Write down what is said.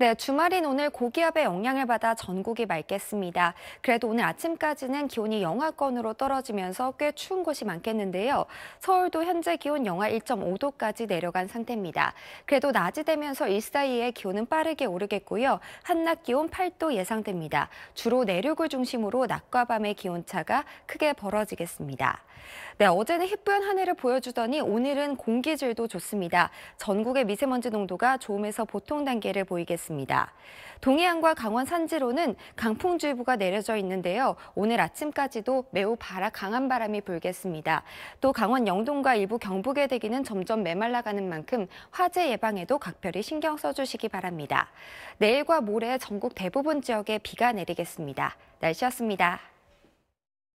네, 주말인 오늘 고기압의 영향을 받아 전국이 맑겠습니다. 그래도 오늘 아침까지는 기온이 영하권으로 떨어지면서 꽤 추운 곳이 많겠는데요. 서울도 현재 기온 영하 1.5도까지 내려간 상태입니다. 그래도 낮이 되면서 일사이에 기온은 빠르게 오르겠고요. 한낮 기온 8도 예상됩니다. 주로 내륙을 중심으로 낮과 밤의 기온차가 크게 벌어지겠습니다. 네, 어제는 희뿌연 하늘을 보여주더니 오늘은 공기질도 좋습니다. 전국의 미세먼지 농도가 좋음에서 보통 단계를 보이겠습니다. 있습니다. 동해안과 강원 산지로는 강풍주의보가 내려져 있는데요. 오늘 아침까지도 매우 바라 강한 바람이 불겠습니다. 또 강원 영동과 일부 경북의 대기는 점점 메말라가는 만큼 화재 예방에도 각별히 신경 써주시기 바랍니다. 내일과 모레 전국 대부분 지역에 비가 내리겠습니다. 날씨였습니다.